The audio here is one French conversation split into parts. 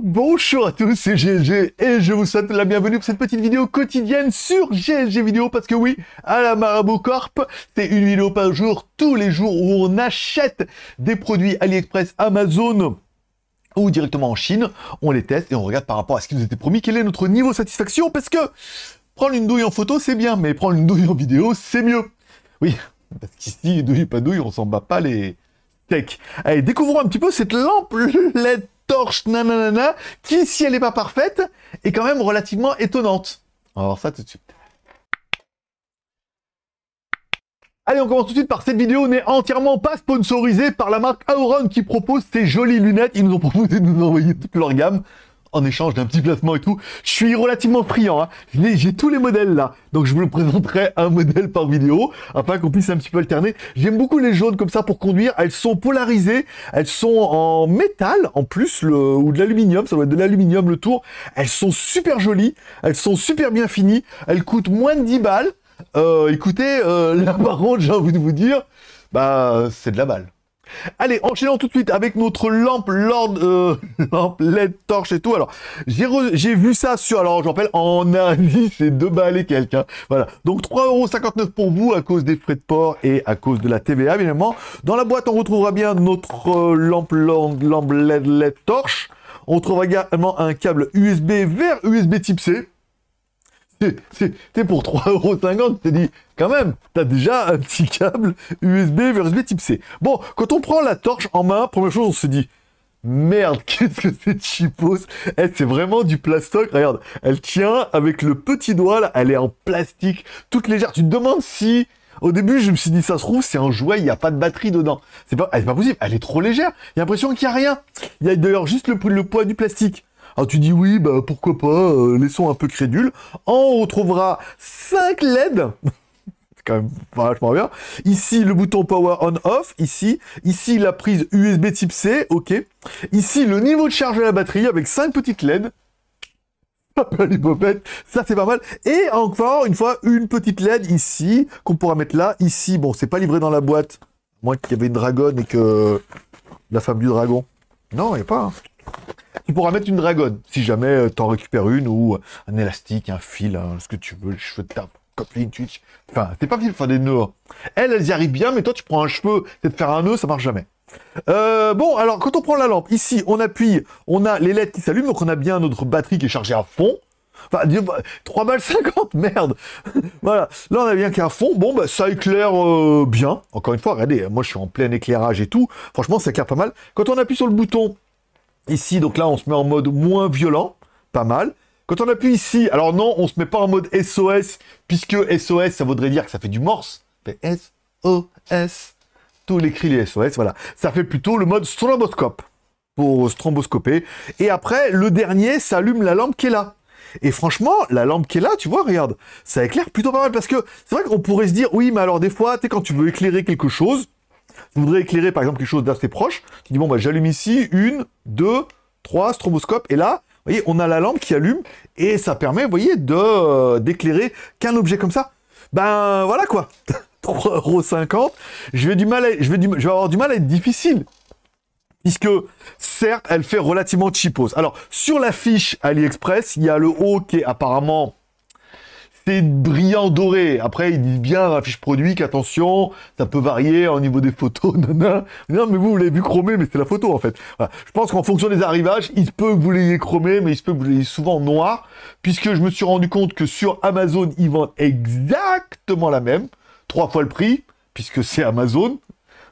Bonjour à tous, c'est GLG et je vous souhaite la bienvenue pour cette petite vidéo quotidienne sur GLG Vidéo parce que oui, à la Marabou Corp, c'est une vidéo par jour, tous les jours où on achète des produits AliExpress, Amazon, ou directement en Chine, on les teste et on regarde par rapport à ce qui nous était promis, quel est notre niveau de satisfaction, parce que prendre une douille en photo, c'est bien, mais prendre une douille en vidéo, c'est mieux. Oui, parce qu'ici, douille, pas douille, on s'en bat pas les, Allez, découvrons un petit peu cette lampe la torche nanana qui, si elle n'est pas parfaite, est quand même relativement étonnante. On va voir ça tout de suite. Allez, on commence tout de suite par cette vidéo n'est entièrement pas sponsorisée par la marque Auron qui propose ces jolies lunettes. Ils nous ont proposé de nous envoyer toute leur gamme en échange d'un petit placement et tout. Je suis relativement friand, hein. j'ai tous les modèles là. Donc je vous le présenterai un modèle par vidéo, afin qu'on puisse un petit peu alterner. J'aime beaucoup les jaunes comme ça pour conduire. Elles sont polarisées, elles sont en métal en plus, le, ou de l'aluminium, ça doit être de l'aluminium le tour. Elles sont super jolies, elles sont super bien finies, elles coûtent moins de 10 balles. Euh, écoutez, euh, la là par j'ai envie de vous dire, bah c'est de la balle. Allez, enchaînons tout de suite avec notre lampe, euh, LED, torche et tout. Alors, j'ai vu ça sur, alors je rappelle, en avis, c'est deux balles et quelques. Voilà, donc 3,59€ pour vous à cause des frais de port et à cause de la TVA, évidemment. Dans la boîte, on retrouvera bien notre euh, lampe, lampe LED, LED torche. On retrouvera également un câble USB vers USB type C. T'es pour 3,50€, tu t'es dit, quand même, t'as déjà un petit câble USB vers USB type C. Bon, quand on prend la torche en main, première chose, on se dit, merde, qu'est-ce que c'est cheapos Elle, c'est vraiment du plastoc, regarde, elle tient avec le petit doigt, là, elle est en plastique, toute légère. Tu te demandes si... Au début, je me suis dit, ça se trouve, c'est un jouet, il n'y a pas de batterie dedans. C'est pas, pas possible, elle est trop légère. Il y a l'impression qu'il n'y a rien. Il y a d'ailleurs juste le poids du plastique. Alors ah, tu dis oui, bah pourquoi pas, euh, laissons un peu crédule. On retrouvera 5 LED. C'est quand même vachement bien. Ici, le bouton power on-off, ici. Ici, la prise USB type C, ok. Ici, le niveau de charge de la batterie avec 5 petites LED. Ça, c'est pas mal. Et encore une fois, une petite LED ici, qu'on pourra mettre là. Ici, bon, c'est pas livré dans la boîte. Moi, qu'il y avait une dragonne et que la femme du dragon. Non, il n'y a pas. Hein tu mettre une dragonne, si jamais euh, tu en récupères une, ou euh, un élastique, un fil, hein, ce que tu veux, les cheveux de ta copine, Twitch. Enfin, c'est pas facile de faire des nœuds. Hein. Elle, Elles, y arrivent bien, mais toi, tu prends un cheveu, c'est de faire un nœud, ça marche jamais. Euh, bon, alors, quand on prend la lampe, ici, on appuie, on a les LED qui s'allument, donc on a bien notre batterie qui est chargée à fond. Enfin, 3 bah, balles 50, merde Voilà, là on a bien qu'un fond, bon bah ça éclaire bien. Encore une fois, regardez, hein, moi je suis en plein éclairage et tout, franchement ça éclaire pas mal. Quand on appuie sur le bouton, Ici, donc là, on se met en mode moins violent, pas mal. Quand on appuie ici, alors non, on se met pas en mode SOS, puisque SOS, ça voudrait dire que ça fait du morse. Mais s o Tous les cris, SOS, voilà. Ça fait plutôt le mode stroboscope, pour stromboscoper. Et après, le dernier s'allume la lampe qui est là. Et franchement, la lampe qui est là, tu vois, regarde, ça éclaire plutôt pas mal, parce que c'est vrai qu'on pourrait se dire, oui, mais alors des fois, tu sais, quand tu veux éclairer quelque chose, vous voudrez éclairer par exemple quelque chose d'assez proche, tu dis bon bah j'allume ici une, deux, trois stroboscopes et là vous voyez, on a la lampe qui allume et ça permet, vous voyez, de euh, d'éclairer qu'un objet comme ça. Ben voilà quoi. 3,50€, je vais du mal je vais vais avoir du mal à être difficile. Puisque, certes, elle fait relativement cheapos. Alors, sur la fiche AliExpress, il y a le haut qui est apparemment brillant doré. Après, ils disent bien affiche produit qu'attention, ça peut varier au niveau des photos. Non, mais vous, l'avez vu chromé, mais c'est la photo en fait. Je pense qu'en fonction des arrivages, il peut vous l'ayez chromé, mais il se peut vous l'ayez souvent noir, puisque je me suis rendu compte que sur Amazon, ils vendent exactement la même, trois fois le prix, puisque c'est Amazon.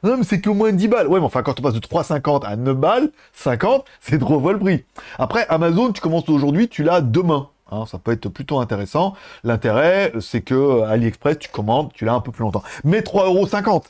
Non, mais c'est qu'au moins 10 balles. Ouais, mais enfin, quand on passe de 3,50 à 9 balles, 50, c'est trois fois le prix. Après, Amazon, tu commences aujourd'hui, tu l'as demain. Hein, ça peut être plutôt intéressant. L'intérêt, c'est que euh, AliExpress, tu commandes, tu l'as un peu plus longtemps. Mais 3,50€.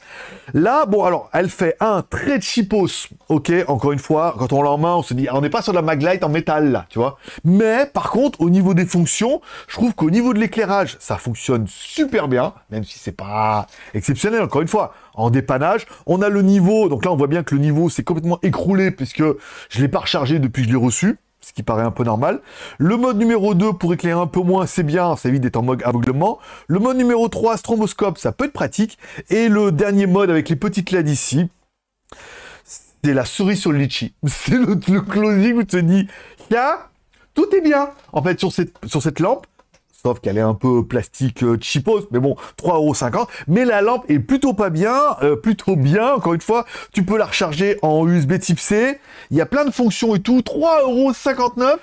Là, bon, alors, elle fait un très cheapos. Ok, encore une fois, quand on l'a en main, on se dit, on n'est pas sur la maglite en métal, là, tu vois. Mais, par contre, au niveau des fonctions, je trouve qu'au niveau de l'éclairage, ça fonctionne super bien, même si c'est pas exceptionnel, encore une fois. En dépannage, on a le niveau, donc là, on voit bien que le niveau s'est complètement écroulé, puisque je l'ai pas rechargé depuis que je l'ai reçu ce qui paraît un peu normal. Le mode numéro 2, pour éclairer un peu moins, c'est bien, ça évite d'être en mode aveuglement. Le mode numéro 3, stroboscope, ça peut être pratique. Et le dernier mode avec les petites LED ici, c'est la souris sur le litchi. C'est le, closing où tu te dis, tiens, tout est bien. En fait, sur cette lampe, sauf qu'elle est un peu plastique euh, chipos, mais bon, 3,50€. Mais la lampe est plutôt pas bien, euh, plutôt bien, encore une fois, tu peux la recharger en USB type C, il y a plein de fonctions et tout, 3,59€.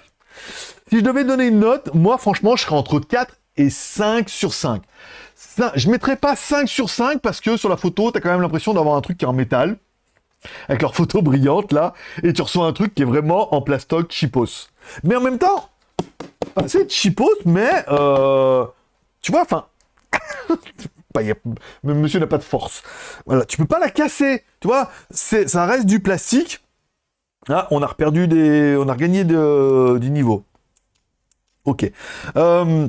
Si je devais donner une note, moi franchement, je serais entre 4 et 5 sur 5. ça je mettrais pas 5 sur 5 parce que sur la photo, tu as quand même l'impression d'avoir un truc qui est en métal, avec leur photo brillante là, et tu reçois un truc qui est vraiment en plastoc chipos. Mais en même temps, c'est chipote, mais euh, tu vois, enfin, monsieur n'a pas de force. Voilà, tu peux pas la casser, tu vois, c'est, ça reste du plastique. Ah, on a perdu des, on a gagné du niveau. Ok. Euh,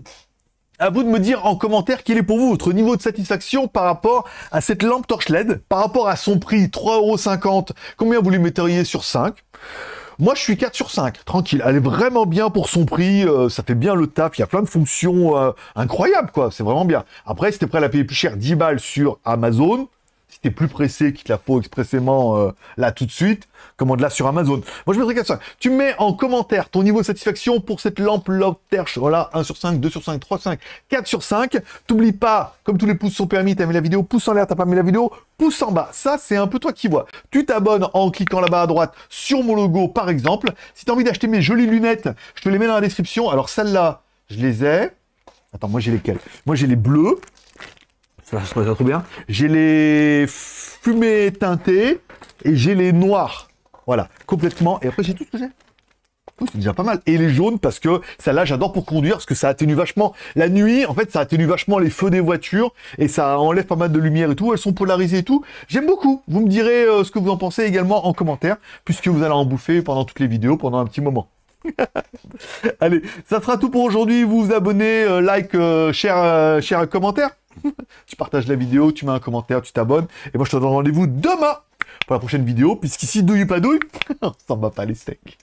à vous de me dire en commentaire quel est pour vous votre niveau de satisfaction par rapport à cette lampe torche LED, par rapport à son prix 3,50€, combien vous lui mettriez sur 5 moi, je suis 4 sur 5, tranquille. Elle est vraiment bien pour son prix, euh, ça fait bien le taf, il y a plein de fonctions euh, incroyables, quoi. C'est vraiment bien. Après, si t'es prêt à la payer plus cher, 10 balles sur Amazon, si t'es plus pressé, qu'il te la faut expressément euh, là tout de suite, commande-la sur Amazon. Moi, je me qu'à ça. Tu mets en commentaire ton niveau de satisfaction pour cette lampe love Terche. Voilà, 1 sur 5, 2 sur 5, 3 sur 5, 4 sur 5. T'oublies pas, comme tous les pouces sont permis, t'as mis la vidéo, pouce en l'air, t'as pas mis la vidéo, pouce en bas. Ça, c'est un peu toi qui vois. Tu t'abonnes en cliquant là-bas à droite sur mon logo, par exemple. Si as envie d'acheter mes jolies lunettes, je te les mets dans la description. Alors, celle là je les ai. Attends, moi, j'ai lesquelles Moi, j'ai les bleus ça se trop bien. J'ai les fumées teintées et j'ai les noirs. Voilà, complètement. Et après, j'ai tout ce que j'ai. c'est déjà pas mal. Et les jaunes, parce que ça, là j'adore pour conduire, parce que ça atténue vachement. La nuit, en fait, ça atténue vachement les feux des voitures, et ça enlève pas mal de lumière et tout. Elles sont polarisées et tout. J'aime beaucoup. Vous me direz euh, ce que vous en pensez également en commentaire, puisque vous allez en bouffer pendant toutes les vidéos, pendant un petit moment. allez, ça sera tout pour aujourd'hui. Vous vous abonnez, euh, like, cher, euh, cher commentaire. tu partages la vidéo, tu mets un commentaire, tu t'abonnes. Et moi, je te donne rendez-vous demain pour la prochaine vidéo, puisqu'ici, douille pas douille, on s'en bat pas les steaks.